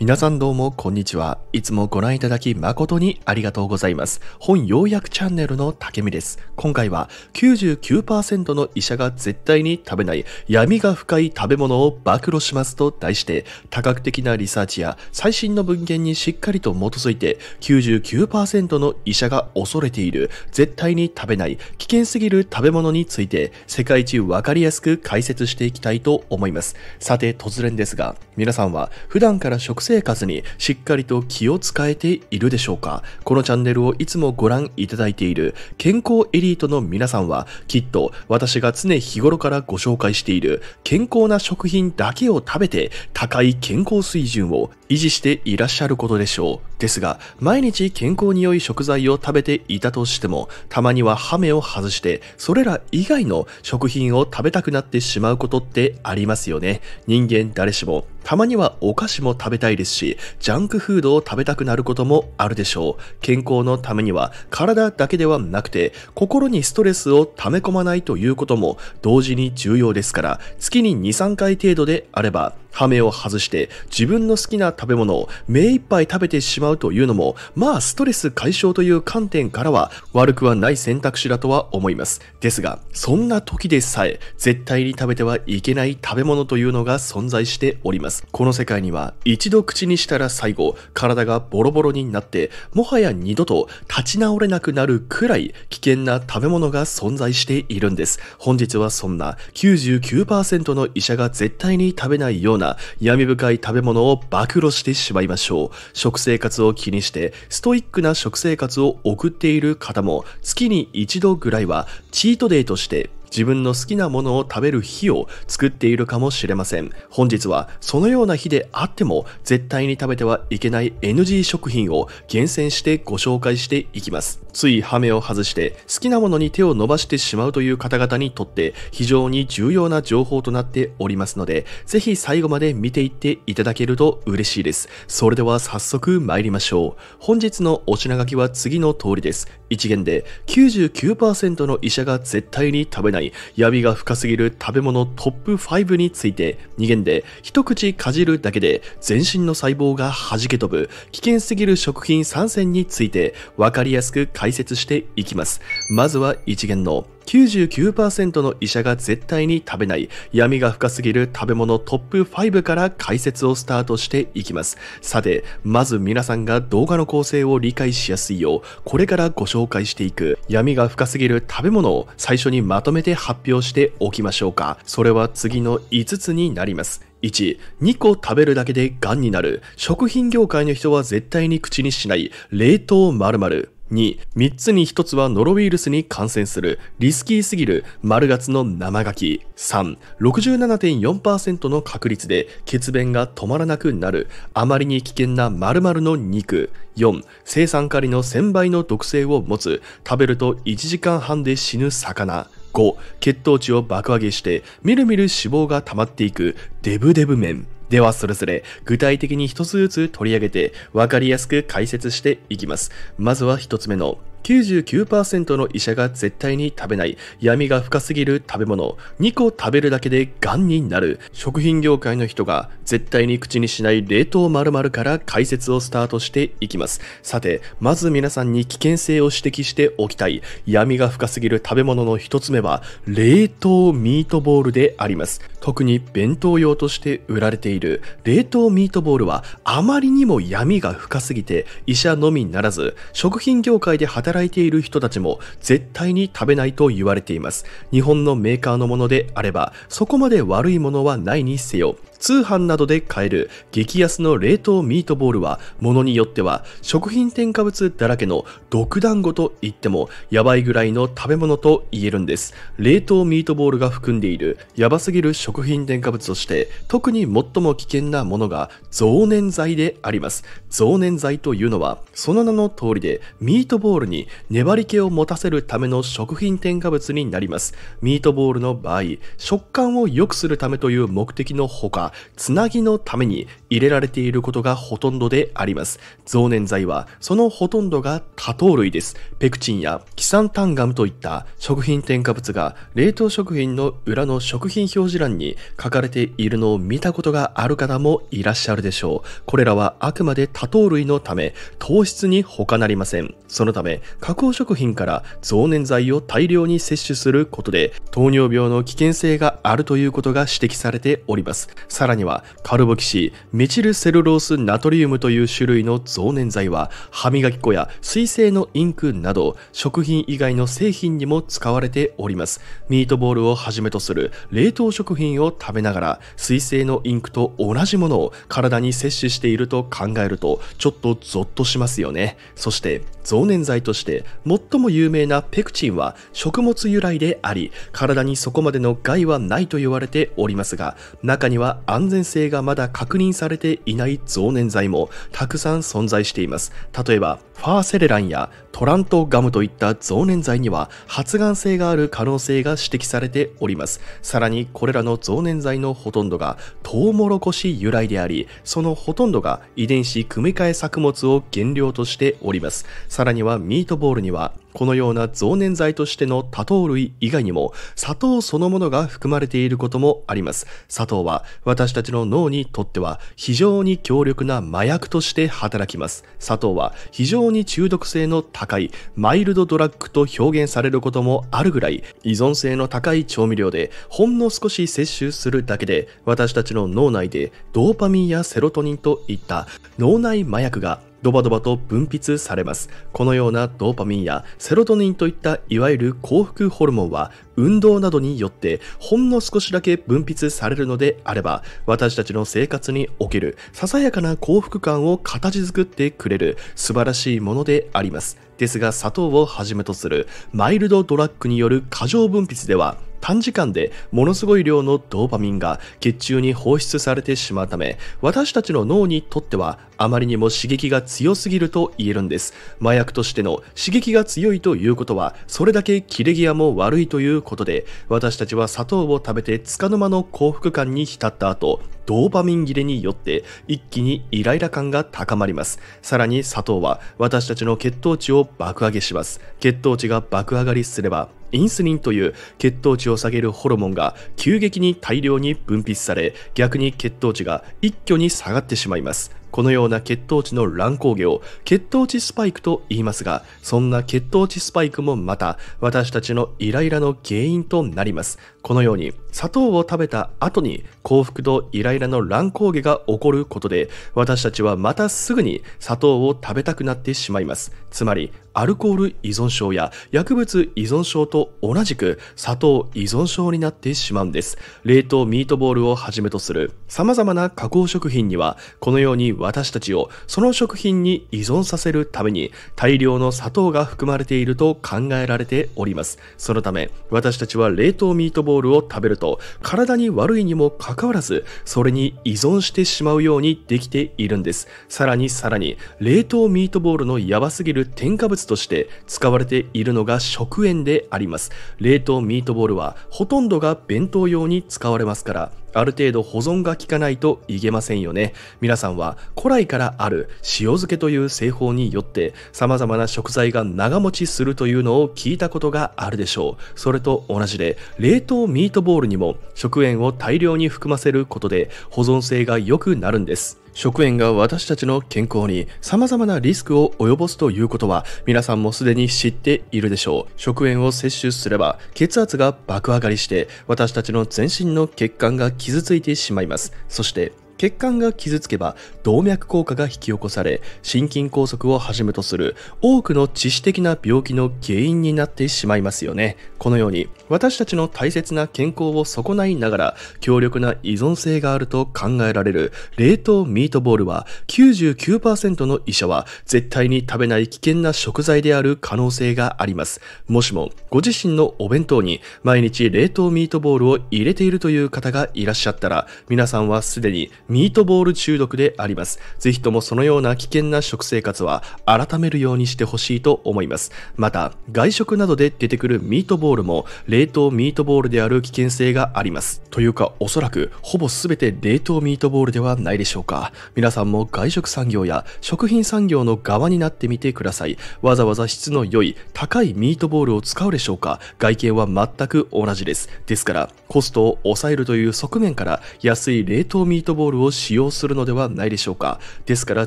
皆さんどうもこんにちは。いつもご覧いただき誠にありがとうございます。本要約チャンネルの竹見です。今回は99%の医者が絶対に食べない闇が深い食べ物を暴露しますと題して多角的なリサーチや最新の文献にしっかりと基づいて99%の医者が恐れている絶対に食べない危険すぎる食べ物について世界一わかりやすく解説していきたいと思います。さて突然ですが皆さんは普段から食生活にしっかりと気を使えているでしょうかこのチャンネルをいつもご覧いただいている健康エリートの皆さんはきっと私が常日頃からご紹介している健康な食品だけを食べて高い健康水準を維持していらっしゃることでしょう。ですが、毎日健康に良い食材を食べていたとしても、たまにはハメを外して、それら以外の食品を食べたくなってしまうことってありますよね。人間誰しも。たまにはお菓子も食べたいですし、ジャンクフードを食べたくなることもあるでしょう。健康のためには体だけではなくて、心にストレスを溜め込まないということも同時に重要ですから、月に2、3回程度であれば、ハメを外して自分の好きな食べ物を目いっぱい食べてしまうというのも、まあストレス解消という観点からは悪くはない選択肢だとは思います。ですが、そんな時でさえ絶対に食べてはいけない食べ物というのが存在しております。この世界には一度口にしたら最後、体がボロボロになって、もはや二度と立ち直れなくなるくらい危険な食べ物が存在しているんです。本日はそんな99%の医者が絶対に食べないようなな闇深い食べ物を暴露してしまいましょう。食生活を気にしてストイックな食生活を送っている方も月に一度ぐらいはチートデイとして自分の好きなものを食べる日を作っているかもしれません。本日はそのような日であっても絶対に食べてはいけない NG 食品を厳選してご紹介していきます。ついハメを外して好きなものに手を伸ばしてしまうという方々にとって非常に重要な情報となっておりますので、ぜひ最後まで見ていっていただけると嬉しいです。それでは早速参りましょう。本日のお品書きは次の通りです。1元で99%の医者が絶対に食べないない闇が深すぎる食べ物トップ5について2限で一口かじるだけで全身の細胞が弾け飛ぶ危険すぎる食品3選について分かりやすく解説していきますまずは1限の99%の医者が絶対に食べない闇が深すぎる食べ物トップ5から解説をスタートしていきます。さて、まず皆さんが動画の構成を理解しやすいよう、これからご紹介していく闇が深すぎる食べ物を最初にまとめて発表しておきましょうか。それは次の5つになります。1、2個食べるだけで癌になる。食品業界の人は絶対に口にしない冷凍まる2、3つに1つはノロウイルスに感染する、リスキーすぎる、丸月の生ガキ。3、67.4%の確率で血便が止まらなくなる、あまりに危険な丸々の肉。4、生産カリの1000倍の毒性を持つ、食べると1時間半で死ぬ魚。5血糖値を爆上げしてみるみる脂肪が溜まっていくデブデブ麺ではそれぞれ具体的に一つずつ取り上げて分かりやすく解説していきますまずは1つ目の99%の医者が絶対に食べない闇が深すぎる食べ物2個食べるだけで癌になる食品業界の人が絶対に口にしない冷凍〇〇から解説をスタートしていきますさてまず皆さんに危険性を指摘しておきたい闇が深すぎる食べ物の1つ目は冷凍ミートボールであります特に弁当用として売られている冷凍ミートボールはあまりにも闇が深すぎて医者のみならず食品業界で働働いている人たちも絶対に食べないと言われています。日本のメーカーのものであれば、そこまで悪いものはないにせよ、通販などで買える激安の冷凍ミートボールは、ものによっては食品添加物だらけの毒団子と言ってもやばいぐらいの食べ物と言えるんです。冷凍ミートボールが含んでいるやばすぎる食品添加物として、特に最も危険なものが増粘剤であります。増粘剤というのは、その名の通りでミートボールに粘り気を持たせるための食品添加物になります。ミートボールの場合、食感を良くするためという目的のほか、つなぎのために入れられていることがほとんどであります。増粘剤は、そのほとんどが多糖類です。ペクチンやキサンタンガムといった食品添加物が、冷凍食品の裏の食品表示欄に書かれているのを見たことがある方もいらっしゃるでしょう。これらはあくまで多糖類のため、糖質に他なりません。そのため、加工食品から増粘剤を大量に摂取することで、糖尿病の危険性があるということが指摘されております。さらにはカルボキシー、メチルセルロースナトリウムという種類の増粘剤は歯磨き粉や水性のインクなど食品以外の製品にも使われております。ミートボールをはじめとする冷凍食品を食べながら水性のインクと同じものを体に摂取していると考えるとちょっとゾッとしますよね。そして増粘剤として最も有名なペクチンは食物由来であり体にそこまでの害はないと言われておりますが中には安全性がまだ確認されていない増粘剤もたくさん存在しています。例えば、ファーセレランやトラントガムといった増粘剤には発がん性がある可能性が指摘されておりますさらにこれらの増粘剤のほとんどがトウモロコシ由来でありそのほとんどが遺伝子組み換え作物を原料としておりますさらにはミートボールにはこのような増粘剤としての多糖類以外にも砂糖そのものが含まれていることもあります砂糖は私たちの脳にとっては非常に強力な麻薬として働きます砂糖は非常に中毒性の高いマイルドドラッグと表現されることもあるぐらい依存性の高い調味料でほんの少し摂取するだけで私たちの脳内でドーパミンやセロトニンといった脳内麻薬がドバドバと分泌されます。このようなドーパミンやセロトニンといったいわゆる幸福ホルモンは運動などによってほんの少しだけ分泌されるのであれば私たちの生活におけるささやかな幸福感を形作ってくれる素晴らしいものであります。ですが砂糖をはじめとするマイルドドラッグによる過剰分泌では短時間でものすごい量のドーパミンが血中に放出されてしまうため私たちの脳にとってはあまりにも刺激が強すぎると言えるんです麻薬としての刺激が強いということはそれだけ切れ際も悪いということで私たちは砂糖を食べてつかの間の幸福感に浸った後ドーパミン切れによって一気にイライラ感が高まりますさらに砂糖は私たちの血糖値を爆上げします血糖値が爆上がりすればインスリンという血糖値を下げるホルモンが急激に大量に分泌され逆に血糖値が一挙に下がってしまいますこのような血糖値の乱高下を血糖値スパイクと言いますが、そんな血糖値スパイクもまた私たちのイライラの原因となります。このように砂糖を食べた後に幸福とイライラの乱高下が起こることで、私たちはまたすぐに砂糖を食べたくなってしまいます。つまりアルコール依存症や薬物依存症と同じく砂糖依存症になってしまうんです。冷凍ミートボールをはじめとする様々な加工食品にはこのように私たちをその食品に依存させるために大量の砂糖が含まれていると考えられております。そのため私たちは冷凍ミートボールを食べると体に悪いにもかかわらずそれに依存してしまうようにできているんです。さらにさらに冷凍ミートボールのやばすぎる添加物として使われているのが食塩であります冷凍ミートボールはほとんどが弁当用に使われますからある程度保存が効かないといけませんよね皆さんは古来からある塩漬けという製法によって様々な食材が長持ちするというのを聞いたことがあるでしょうそれと同じで冷凍ミートボールにも食塩を大量に含ませることで保存性が良くなるんです食塩が私たちの健康に様々なリスクを及ぼすということは皆さんもすでに知っているでしょう。食塩を摂取すれば血圧が爆上がりして私たちの全身の血管が傷ついてしまいます。そして血管が傷つけば動脈硬化が引き起こされ心筋梗塞をはじめとする多くの致死的な病気の原因になってしまいますよねこのように私たちの大切な健康を損ないながら強力な依存性があると考えられる冷凍ミートボールは99%の医者は絶対に食べない危険な食材である可能性がありますもしもご自身のお弁当に毎日冷凍ミートボールを入れているという方がいらっしゃったら皆さんはすでにミートボール中毒であります。ぜひともそのような危険な食生活は改めるようにしてほしいと思います。また、外食などで出てくるミートボールも冷凍ミートボールである危険性があります。というか、おそらくほぼ全て冷凍ミートボールではないでしょうか。皆さんも外食産業や食品産業の側になってみてください。わざわざ質の良い高いミートボールを使うでしょうか。外見は全く同じです。ですから、コストを抑えるという側面から安い冷凍ミートボールルを使用するのではないでしょうか。ですから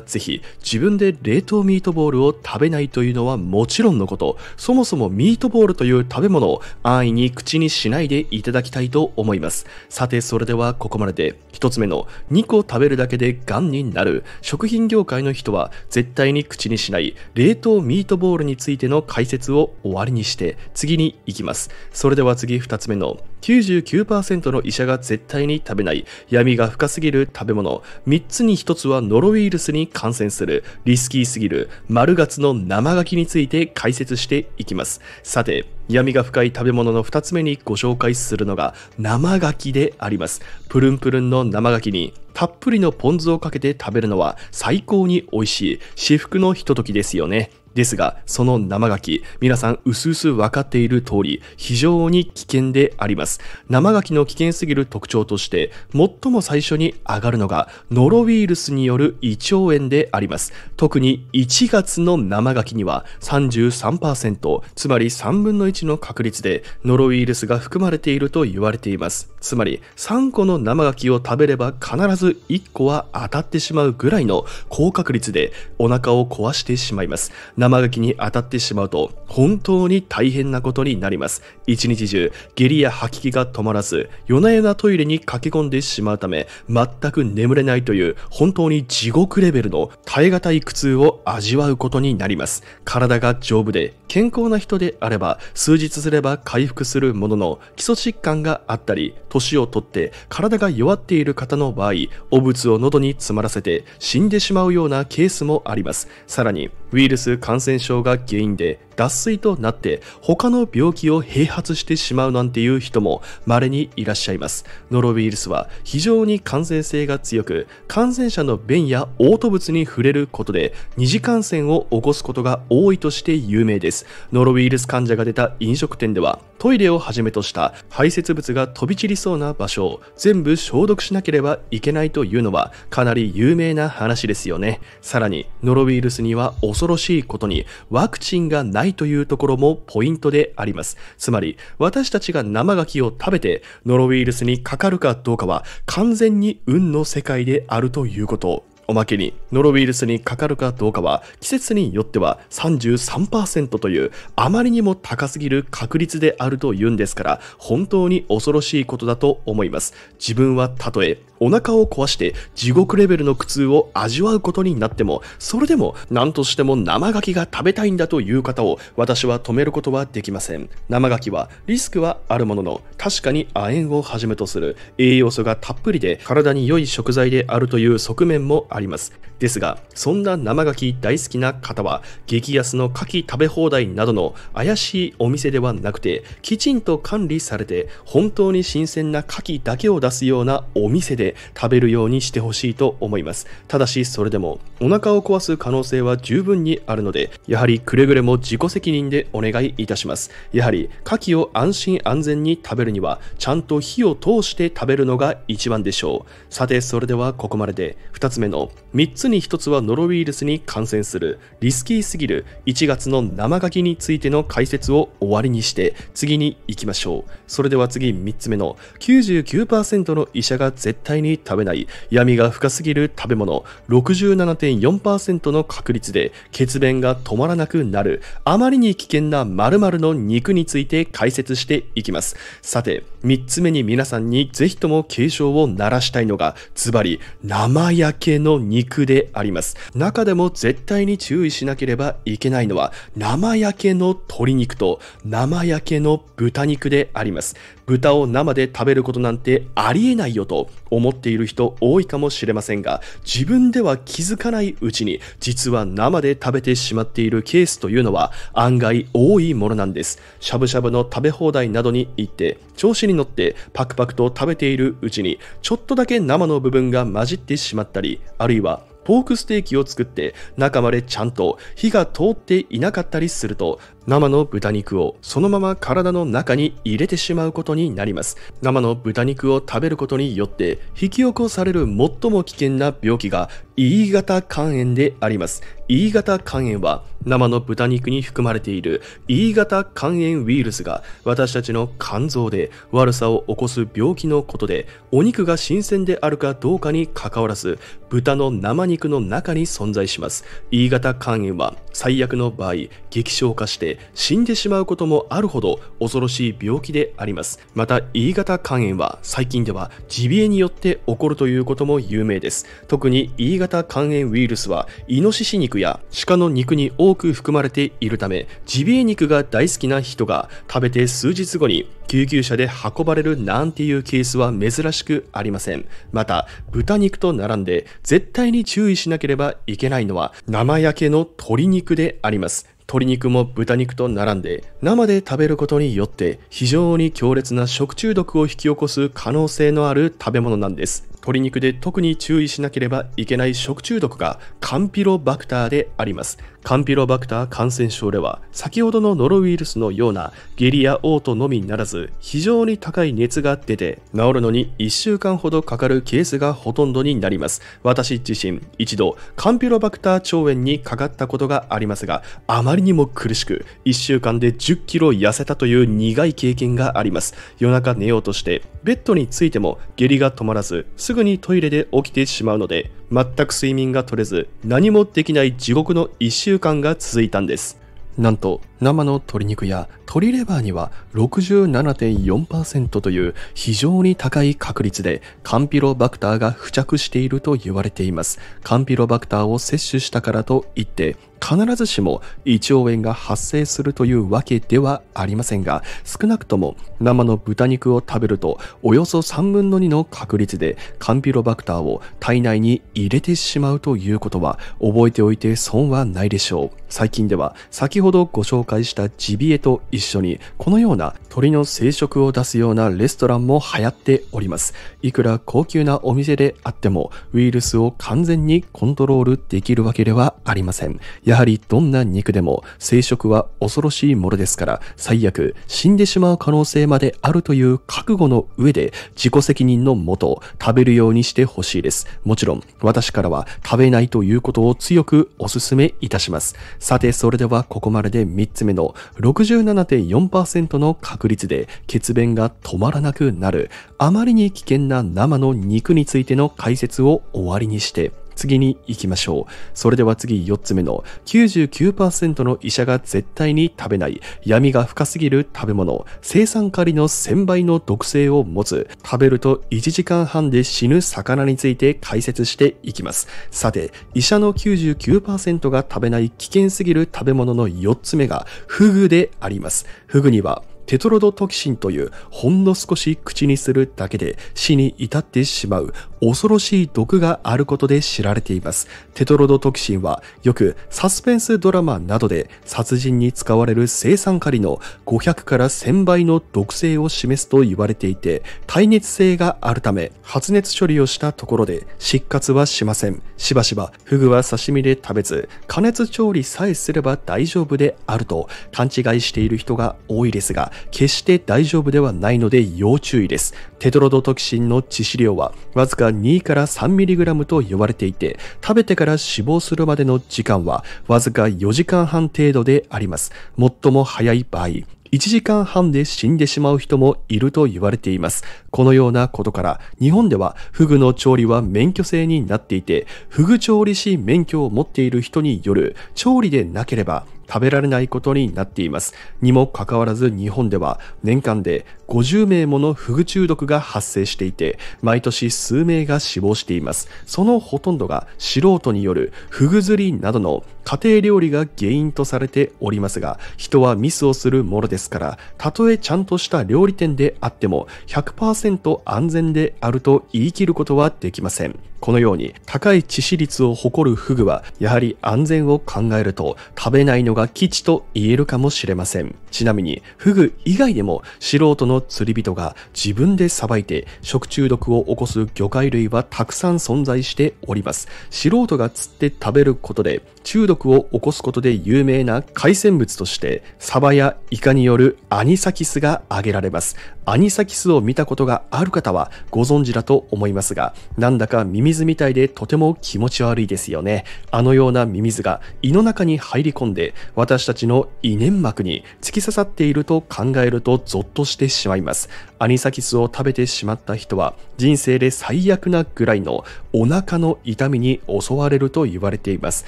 ぜひ自分で冷凍ミートボールを食べないというのはもちろんのこと、そもそもミートボールという食べ物を安易に口にしないでいただきたいと思います。さてそれではここまでで1つ目の2個食べるだけで癌になる食品業界の人は絶対に口にしない冷凍ミートボールについての解説を終わりにして次に行きます。それでは次2つ目の99%の医者が絶対に食べない闇が深すぎる食べ物3つに1つはノロウイルスに感染するリスキーすぎる丸月の生ガキについて解説していきますさて闇が深い食べ物の2つ目にご紹介するのが生ガキでありますプルンプルンの生ガキにたっぷりのポン酢をかけて食べるのは最高に美味しい至福のひとときですよねですが、その生ガキ、皆さん、うすうす分かっている通り、非常に危険であります。生ガキの危険すぎる特徴として、最も最初に上がるのが、ノロウイルスによる胃腸炎であります。特に1月の生ガキには33%、つまり3分の1の確率で、ノロウイルスが含まれていると言われています。つまり、3個の生ガキを食べれば必ず1個は当たってしまうぐらいの高確率で、お腹を壊してしまいます。生ガキに当たってしまうと本当に大変なことになります。一日中、下痢や吐き気が止まらず、夜な夜なトイレに駆け込んでしまうため、全く眠れないという本当に地獄レベルの耐え難い苦痛を味わうことになります。体が丈夫で健康な人であれば、数日すれば回復するものの、基礎疾患があったり、年をとって体が弱っている方の場合、汚物を喉に詰まらせて死んでしまうようなケースもあります。さらに、ウイルス感感染症が原因で脱水となって他の病気を併発してしまうなんていう人も稀にいらっしゃいますノロウイルスは非常に感染性が強く感染者の便や嘔吐物に触れることで二次感染を起こすことが多いとして有名ですノロウイルス患者が出た飲食店ではトイレをはじめとした排泄物が飛び散りそうな場所を全部消毒しなければいけないというのはかなり有名な話ですよねさらにノロウイルスには恐ろしいことにワクチンがないというところもポイントであります。つまり、私たちが生ガキを食べてノロウイルスにかかるかどうかは完全に運の世界であるということ。おまけにノロウイルスにかかるかどうかは季節によっては33%というあまりにも高すぎる確率であるというんですから本当に恐ろしいことだと思います自分はたとえお腹を壊して地獄レベルの苦痛を味わうことになっても、それでも何としても生牡蠣が食べたいんだという方を私は止めることはできません。生牡蠣はリスクはあるものの、確かに亜鉛をはじめとする栄養素がたっぷりで体に良い食材であるという側面もあります。ですが、そんな生牡蠣大好きな方は、激安の牡蠣食べ放題などの怪しいお店ではなくて、きちんと管理されて、本当に新鮮な牡蠣だけを出すようなお店で食べるようにしてほしいと思います。ただし、それでもお腹を壊す可能性は十分にあるので、やはりくれぐれも自己責任でお願いいたします。やはり、牡蠣を安心安全に食べるには、ちゃんと火を通して食べるのが一番でしょう。さて、それではここまでで、2つ目の3つに1つはノロウイルスに感染する、リスキーすぎる1月の生牡蠣についての解説を終わりにして、次に行きましょう。それでは次3つ目の99%の医者が絶対に食べない闇が深すぎる食べ物67.4%の確率で血便が止まらなくなるあまりに危険な〇〇の肉について解説していきますさて3つ目に皆さんにぜひとも警鐘を鳴らしたいのがズバリ生焼けの肉であります中でも絶対に注意しなければいけないのは生焼けの鶏肉と生焼けの豚肉であります豚を生で食べることなんてありえないよと思っている人多いかもしれませんが自分では気づかないうちに実は生で食べてしまっているケースというのは案外多いものなんですしゃぶしゃぶの食べ放題などに行って調子に乗ってパクパクと食べているうちにちょっとだけ生の部分が混じってしまったりあるいはポークステーキを作って中までちゃんと火が通っていなかったりすると生の豚肉をそのまま体の中に入れてしまうことになります生の豚肉を食べることによって引き起こされる最も危険な病気が E 型肝炎であります E 型肝炎は生の豚肉に含まれている E 型肝炎ウイルスが私たちの肝臓で悪さを起こす病気のことでお肉が新鮮であるかどうかにかかわらず豚の生肉の中に存在します E 型肝炎は最悪の場合激症化して死んでしまうこともあるほど恐ろしい病気でありますまた E 型肝炎は最近ではジビエによって起こるということも有名です特に E 型肝炎ウイルスはイノシシ肉や鹿の肉に多く含まれているためジビエ肉が大好きな人が食べて数日後に救急車で運ばれるなんていうケースは珍しくありませんまた豚肉と並んで絶対に注意しなければいけないのは生焼けの鶏肉であります鶏肉も豚肉と並んで生で食べることによって非常に強烈な食中毒を引き起こす可能性のある食べ物なんです鶏肉で特に注意しなければいけない食中毒がカンピロバクターでありますカンピロバクター感染症では先ほどのノロウイルスのような下痢や嘔吐のみならず非常に高い熱が出て治るのに1週間ほどかかるケースがほとんどになります私自身一度カンピロバクター腸炎にかかったことがありますがあまりにも苦しく1週間で1 0キロ痩せたという苦い経験があります夜中寝ようとしてベッドについても下痢が止まらずすぐにトイレで起きてしまうので全く睡眠が取れず何もできない地獄の1週週間が続いたんです。なんと、生の鶏肉や鶏レバーには67.4%という非常に高い確率でカンピロバクターが付着していると言われています。カンピロバクターを摂取したからといって必ずしも胃腸炎が発生するというわけではありませんが少なくとも生の豚肉を食べるとおよそ3分の2の確率でカンピロバクターを体内に入れてしまうということは覚えておいて損はないでしょう最近では先ほどご紹介介したジビエと一緒に、このような鳥の生殖を出すようなレストランも流行っております。いくら高級なお店であっても、ウイルスを完全にコントロールできるわけではありません。やはりどんな肉でも生殖は恐ろしいものですから、最悪死んでしまう可能性まであるという覚悟の上で、自己責任のもと食べるようにしてほしいです。もちろん、私からは食べないということを強くお勧めいたします。さて、それではここまでで3つつ目の67.4%の確率で血便が止まらなくなる、あまりに危険な生の肉についての解説を終わりにして、次に行きましょう。それでは次4つ目の99%の医者が絶対に食べない闇が深すぎる食べ物生産カリの1000倍の毒性を持つ食べると1時間半で死ぬ魚について解説していきます。さて、医者の99%が食べない危険すぎる食べ物の4つ目がフグであります。フグにはテトロドトキシンというほんの少し口にするだけで死に至ってしまう恐ろしい毒があることで知られています。テトロドトキシンはよくサスペンスドラマなどで殺人に使われる生産カリの500から1000倍の毒性を示すと言われていて、耐熱性があるため発熱処理をしたところで失活はしません。しばしばフグは刺身で食べず、加熱調理さえすれば大丈夫であると勘違いしている人が多いですが、決して大丈夫ではないので要注意です。テトロドトキシンの致死量はわずか2から3 m g と言われていて、食べてから死亡するまでの時間はわずか4時間半程度であります。最も早い場合、1時間半で死んでしまう人もいると言われています。このようなことから、日本ではフグの調理は免許制になっていて、フグ調理師免許を持っている人による調理でなければ食べられないことになっています。にもかかわらず日本では年間で50名ものフグ中毒が発生していて、毎年数名が死亡しています。そのほとんどが素人によるフグ釣りなどの家庭料理が原因とされておりますが、人はミスをするものですから、たとえちゃんとした料理店であっても100% 100%安全であると言い切ることはできません。このように高い致死率を誇るフグはやはり安全を考えると食べないのが基地と言えるかもしれません。ちなみにフグ以外でも素人の釣り人が自分でさばいて食中毒を起こす魚介類はたくさん存在しております。素人が釣って食べることで中毒を起こすことで有名な海鮮物として、サバやイカによるアニサキスが挙げられます。アニサキスを見たことがある方はご存知だと思いますが、なんだかミミズみたいでとても気持ち悪いですよね。あのようなミミズが胃の中に入り込んで、私たちの胃粘膜に突き刺さっていると考えるとゾッとしてしまいます。アニサキスを食べてしまった人は、人生で最悪なぐらいのお腹の痛みに襲われると言われています。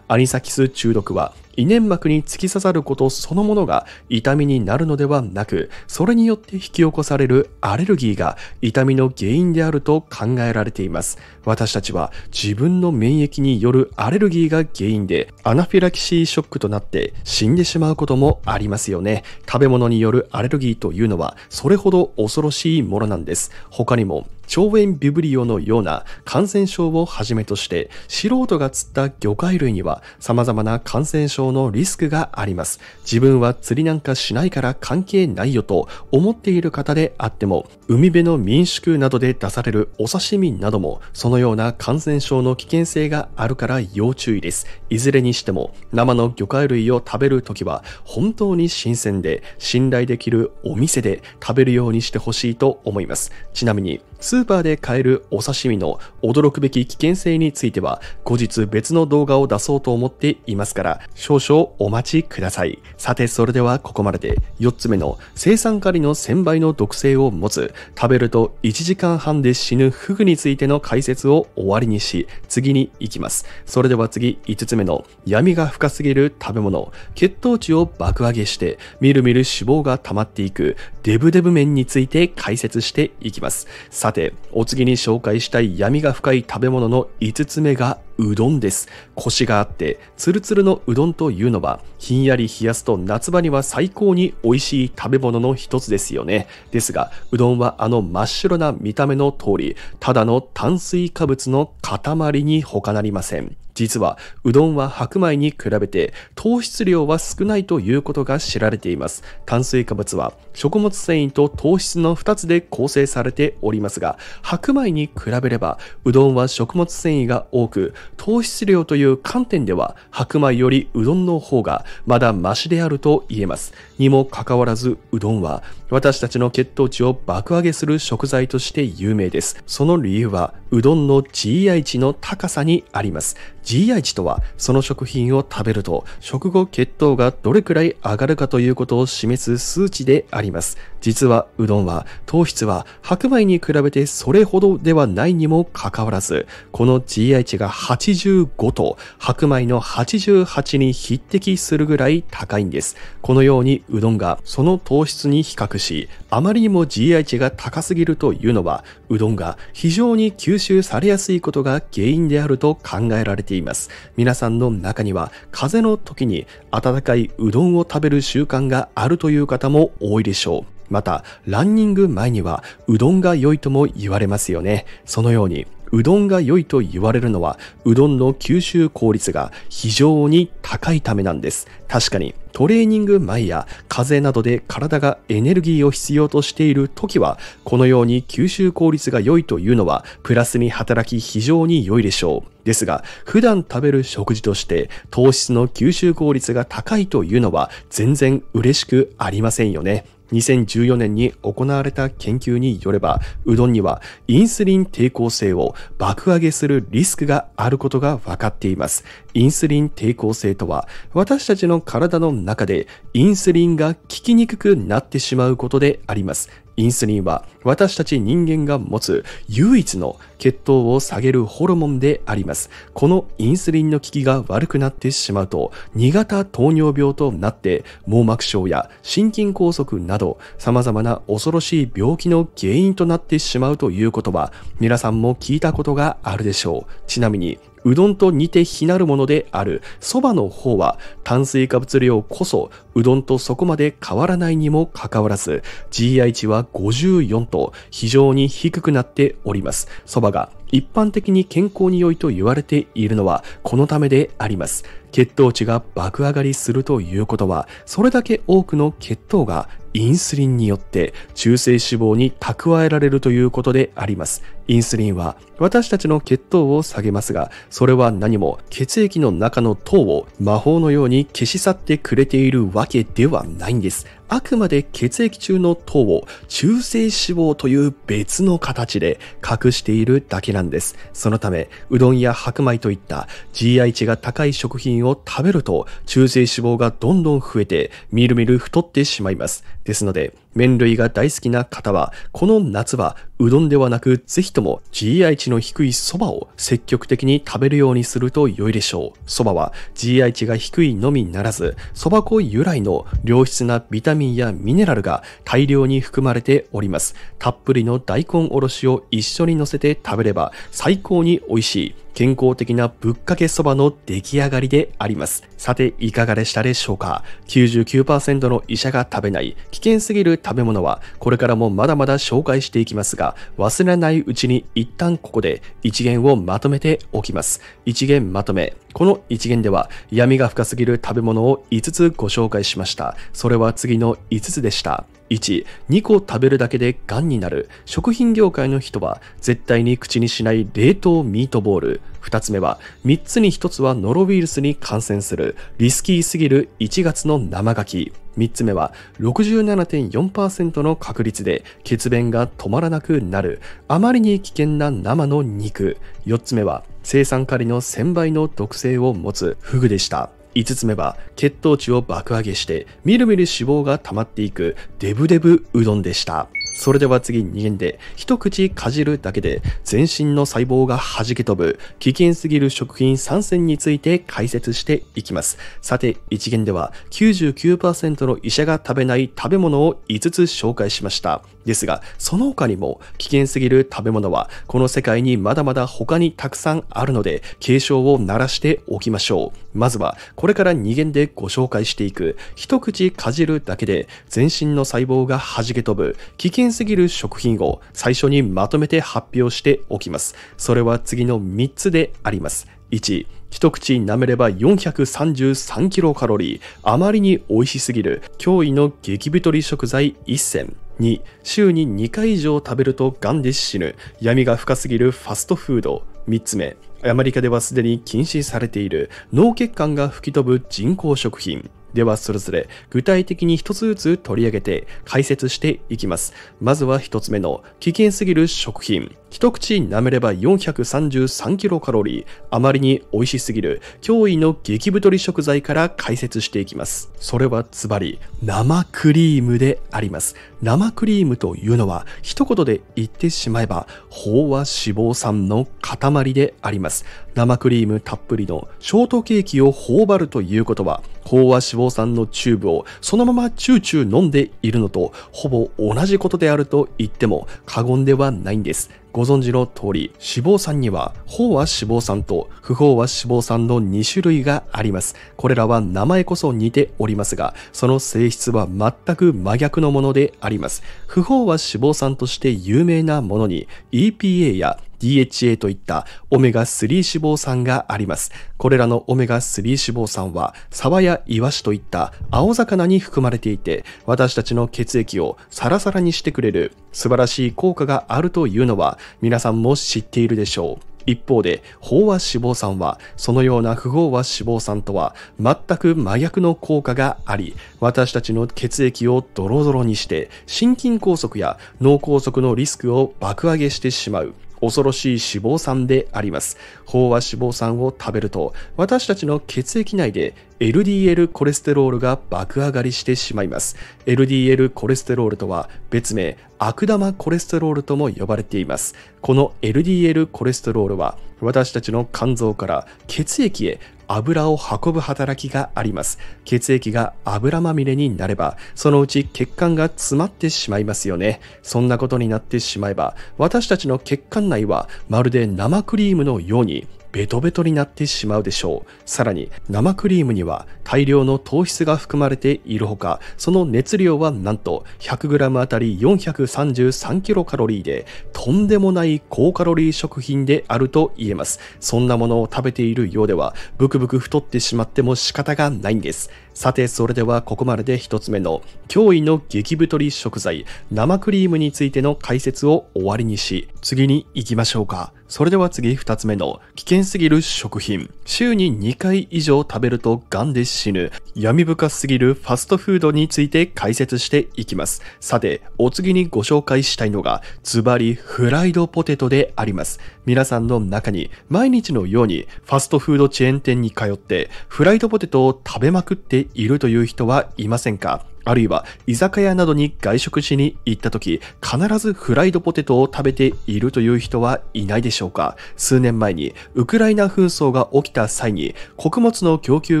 アニサキス中毒は胃粘膜に突き刺さることそのものが痛みになるのではなく、それによって引き起こされるアレルギーが痛みの原因であると考えられています。私たちは自分の免疫によるアレルギーが原因でアナフィラキシーショックとなって死んでしまうこともありますよね。食べ物によるアレルギーというのはそれほど恐ろしいものなんです。他にも腸炎ビブリオのような感染症をはじめとして素人が釣った魚介類には様々な感染症のリスクがあります。自分は釣りなんかしないから関係ないよと思っている方であっても、海辺の民宿などで出されるお刺身などもそのような感染症の危険性があるから要注意です。いずれにしても生の魚介類を食べるときは本当に新鮮で信頼できるお店で食べるようにしてほしいと思います。ちなみにスーパーで買えるお刺身の驚くべき危険性については後日別の動画を出そうと思っていますから少々お待ちください。さてそれではここまでで4つ目の生産カリの1000倍の毒性を持つ食べると1時間半で死ぬフグについての解説を終わりにし次に行きます。それでは次5つ目の闇が深すぎる食べ物血糖値を爆上げしてみるみる脂肪が溜まっていくデブデブ麺について解説していきます。さて、お次に紹介したい闇が深い食べ物の5つ目がうどんです。コシがあって、ツルツルのうどんというのは、ひんやり冷やすと夏場には最高に美味しい食べ物の一つですよね。ですが、うどんはあの真っ白な見た目の通り、ただの炭水化物の塊に他なりません。実はうどんは白米に比べて糖質量は少ないということが知られています炭水化物は食物繊維と糖質の2つで構成されておりますが白米に比べればうどんは食物繊維が多く糖質量という観点では白米よりうどんの方がまだマシであると言えますにもかかわらずうどんは私たちの血糖値を爆上げする食材として有名です。その理由は、うどんの GI 値の高さにあります。GI 値とは、その食品を食べると、食後血糖がどれくらい上がるかということを示す数値であります。実は、うどんは、糖質は白米に比べてそれほどではないにもかかわらず、この GI 値が85と、白米の88に匹敵するぐらい高いんです。このように、うどんがその糖質に比較し、あまりにも GI 値が高すぎるというのは、うどんが非常に吸収されやすいことが原因であると考えられています。皆さんの中には、風邪の時に温かいうどんを食べる習慣があるという方も多いでしょう。また、ランニング前にはうどんが良いとも言われますよね。そのように、うどんが良いと言われるのは、うどんの吸収効率が非常に高いためなんです。確かに、トレーニング前や風邪などで体がエネルギーを必要としている時は、このように吸収効率が良いというのは、プラスに働き非常に良いでしょう。ですが、普段食べる食事として糖質の吸収効率が高いというのは全然嬉しくありませんよね。2014年に行われた研究によれば、うどんにはインスリン抵抗性を爆上げするリスクがあることが分かっています。インスリン抵抗性とは、私たちの体の中でインスリンが効きにくくなってしまうことであります。インスリンは私たち人間が持つ唯一の血糖を下げるホルモンであります。このインスリンの効きが悪くなってしまうと、2型糖尿病となって網膜症や心筋梗塞など様々な恐ろしい病気の原因となってしまうということは皆さんも聞いたことがあるでしょう。ちなみにうどんと似て非なるものである。そばの方は炭水化物量こそうどんとそこまで変わらないにもかかわらず GI 値は54と非常に低くなっております。蕎麦が一般的に健康に良いと言われているのはこのためであります。血糖値が爆上がりするということはそれだけ多くの血糖がインスリンによって中性脂肪に蓄えられるということであります。インスリンは私たちの血糖を下げますが、それは何も血液の中の糖を魔法のように消し去ってくれているわけではないんです。あくまで血液中の糖を中性脂肪という別の形で隠しているだけなんです。そのため、うどんや白米といった GI 値が高い食品を食べると中性脂肪がどんどん増えて、みるみる太ってしまいます。ですので、麺類が大好きな方は、この夏はうどんではなく、ぜひとも GI 値の低い蕎麦を積極的に食べるようにすると良いでしょう。蕎麦は GI 値が低いのみならず、蕎麦粉由来の良質なビタミンやミネラルが大量に含まれております。たっぷりの大根おろしを一緒に乗せて食べれば最高に美味しい。健康的なぶっかけそばの出来上がりであります。さて、いかがでしたでしょうか ?99% の医者が食べない危険すぎる食べ物はこれからもまだまだ紹介していきますが、忘れないうちに一旦ここで一元をまとめておきます。一元まとめ。この一元では闇が深すぎる食べ物を5つご紹介しました。それは次の5つでした。1、2個食べるだけで癌になる。食品業界の人は絶対に口にしない冷凍ミートボール。2つ目は、3つに1つはノロウイルスに感染する。リスキーすぎる1月の生ガキ。3つ目は67.4%の確率で血便が止まらなくなる。あまりに危険な生の肉。4つ目は生産カリの1000倍の毒性を持つフグでした。5つ目は血糖値を爆上げしてみるみる脂肪が溜まっていくデブデブうどんでした。それでは次2限で、一口かじるだけで全身の細胞が弾け飛ぶ危険すぎる食品3選について解説していきます。さて、1元では99%の医者が食べない食べ物を5つ紹介しました。ですが、その他にも危険すぎる食べ物はこの世界にまだまだ他にたくさんあるので、警鐘を鳴らしておきましょう。まずは、これから2元でご紹介していく、一口かじるだけで全身の細胞が弾け飛ぶ危険険すぎる食品を最初にまとめて発表しておきます。それは次の3つであります。1、一口舐めれば433キロカロリー、あまりに美味しすぎる、驚異の激太り食材1選。2、週に2回以上食べると癌で死ぬ、闇が深すぎるファストフード。3つ目、アメリカではすでに禁止されている脳血管が吹き飛ぶ人工食品。ではそれぞれ具体的に一つずつ取り上げて解説していきます。まずは一つ目の危険すぎる食品。一口舐めれば433キロカロリー、あまりに美味しすぎる驚異の激太り食材から解説していきます。それはズバリ生クリームであります。生クリームというのは一言で言ってしまえば飽和脂肪酸の塊であります。生クリームたっぷりのショートケーキを頬張るということは飽和脂肪酸のチューブをそのままチューチュー飲んでいるのとほぼ同じことであると言っても過言ではないんです。ご存知の通り、脂肪酸には、飽和脂肪酸と不飽和脂肪酸の2種類があります。これらは名前こそ似ておりますが、その性質は全く真逆のものであります。不飽和脂肪酸として有名なものに、EPA や DHA といったオメガ3脂肪酸があります。これらのオメガ3脂肪酸は、サバやイワシといった青魚に含まれていて、私たちの血液をサラサラにしてくれる素晴らしい効果があるというのは、皆さんも知っているでしょう。一方で、飽和脂肪酸は、そのような不飽和脂肪酸とは全く真逆の効果があり、私たちの血液をドロドロにして、心筋梗塞や脳梗塞のリスクを爆上げしてしまう。恐ろしい脂肪酸であります。飽和脂肪酸を食べると、私たちの血液内で LDL コレステロールが爆上がりしてしまいます。LDL コレステロールとは別名、悪玉コレステロールとも呼ばれています。この LDL コレステロールは、私たちの肝臓から血液へ油を運ぶ働きがあります。血液が油まみれになれば、そのうち血管が詰まってしまいますよね。そんなことになってしまえば、私たちの血管内はまるで生クリームのようにベトベトになってしまうでしょう。さらに、生クリームには大量の糖質が含まれているほか、その熱量はなんと 100g あたり 433kcal で、とんでもない高カロリー食品であると言えます。そんなものを食べているようでは、ブクブク太ってしまっても仕方がないんです。さて、それではここまでで1つ目の、驚異の激太り食材、生クリームについての解説を終わりにし、次に行きましょうか。それでは次2つ目の、危険すぎる食品。週に2回以上食べると癌で死死ぬ闇深すぎるファストフードについて解説していきますさてお次にご紹介したいのがズバリフライドポテトであります皆さんの中に毎日のようにファストフードチェーン店に通ってフライドポテトを食べまくっているという人はいませんかあるいは居酒屋などに外食しに行った時、必ずフライドポテトを食べているという人はいないでしょうか数年前にウクライナ紛争が起きた際に穀物の供給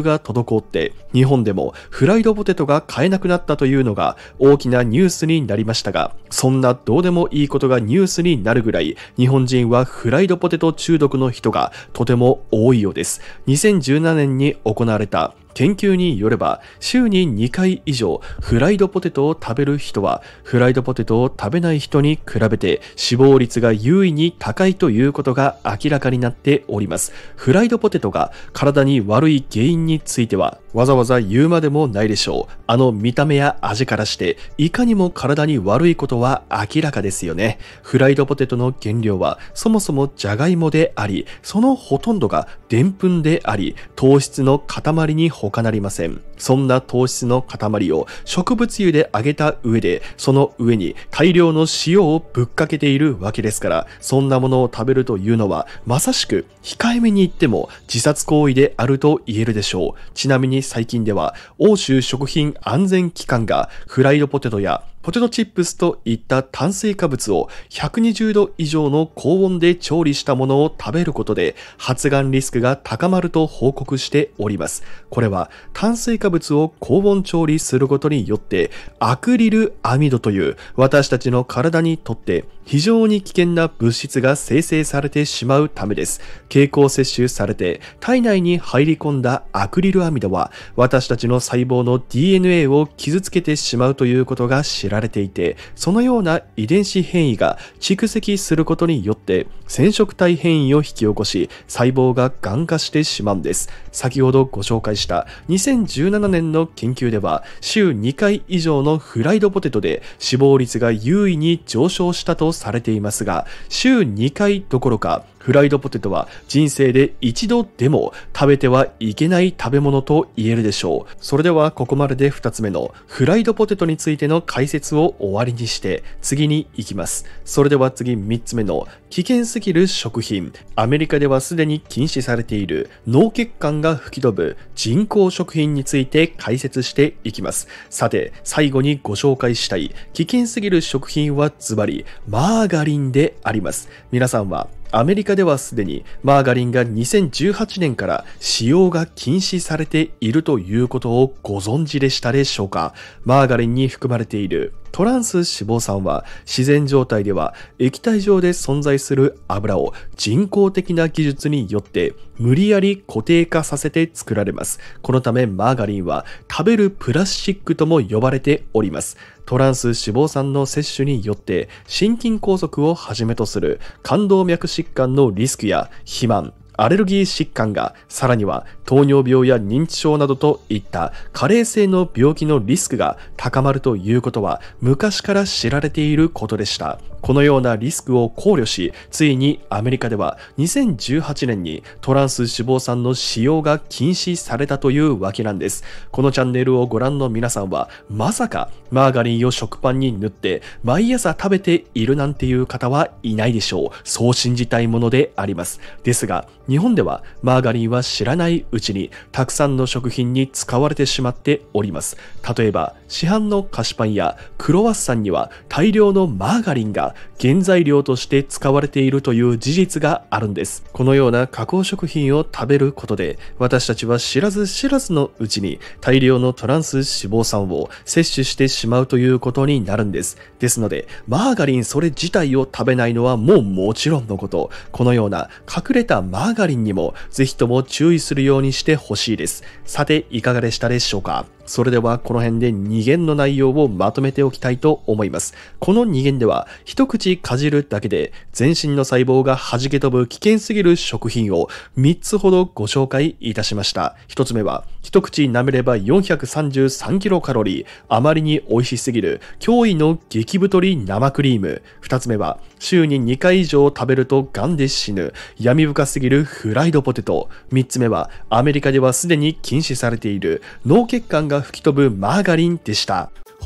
が滞って日本でもフライドポテトが買えなくなったというのが大きなニュースになりましたが、そんなどうでもいいことがニュースになるぐらい日本人はフライドポテト中毒の人がとても多いようです。2017年に行われた研究によれば週に2回以上フライドポテトを食べる人はフライドポテトを食べない人に比べて死亡率が優位に高いということが明らかになっておりますフライドポテトが体に悪い原因についてはわざわざ言うまでもないでしょうあの見た目や味からしていかにも体に悪いことは明らかですよねフライドポテトの原料はそもそもじゃがいもでありそのほとんどがでんぷんであり糖質の塊に他なりません。そんな糖質の塊を植物油で揚げた上で、その上に大量の塩をぶっかけているわけですから、そんなものを食べるというのは、まさしく控えめに言っても自殺行為であると言えるでしょう。ちなみに最近では、欧州食品安全機関がフライドポテトやポテトチップスといった炭水化物を120度以上の高温で調理したものを食べることで発がんリスクが高まると報告しております。これは炭水化物を高温調理することによってアクリルアミドという私たちの体にとって非常に危険な物質が生成されてしまうためです。経口摂取されて体内に入り込んだアクリルアミドは私たちの細胞の DNA を傷つけてしまうということが知ら知られていて、そのような遺伝子変異が蓄積することによって染色体変異を引き起こし、細胞が癌化してしまうんです。先ほどご紹介した2017年の研究では、週2回以上のフライドポテトで死亡率が優位に上昇したとされていますが、週2回どころかフライドポテトは人生で一度でも食べてはいけない食べ物と言えるでしょう。それではここまでで2つ目のフライドポテトについての解説を終わりにして次に行きます。それでは次3つ目の危険すぎる食品。アメリカではすでに禁止されている脳血管が吹き飛ぶ人工食品について解説していきます。さて、最後にご紹介したい危険すぎる食品はズバリマーガリンであります。皆さんはアメリカではすでにマーガリンが2018年から使用が禁止されているということをご存知でしたでしょうかマーガリンに含まれているトランス脂肪酸は自然状態では液体状で存在する油を人工的な技術によって無理やり固定化させて作られます。このためマーガリンは食べるプラスチックとも呼ばれております。トランス脂肪酸の摂取によって心筋梗塞をはじめとする冠動脈疾患のリスクや肥満、アレルギー疾患が、さらには糖尿病や認知症などといった加齢性の病気のリスクが高まるということは昔から知られていることでした。このようなリスクを考慮し、ついにアメリカでは2018年にトランス脂肪酸の使用が禁止されたというわけなんです。このチャンネルをご覧の皆さんは、まさかマーガリンを食パンに塗って毎朝食べているなんていう方はいないでしょう。そう信じたいものであります。ですが、日本ではマーガリンは知らないうちにたくさんの食品に使われてしまっております。例えば、市販の菓子パンやクロワッサンには大量のマーガリンが原材料として使われているという事実があるんです。このような加工食品を食べることで、私たちは知らず知らずのうちに大量のトランス脂肪酸を摂取してしまうということになるんです。ですので、マーガリンそれ自体を食べないのはもうもちろんのこと、このような隠れたマーガリンにもぜひとも注意するようにしてほしいです。さて、いかがでしたでしょうかそれではこの辺で2限の内容をまとめておきたいと思います。この2限では、一口かじるだけで全身の細胞が弾け飛ぶ危険すぎる食品を3つほどご紹介いたしました。1つ目は、一口舐めれば433キロカロリー、あまりに美味しすぎる驚異の激太り生クリーム。二つ目は、週に2回以上食べるとガンで死ぬ、闇深すぎるフライドポテト。三つ目は、アメリカではすでに禁止されている、脳血管が吹き飛ぶマーガリンでした。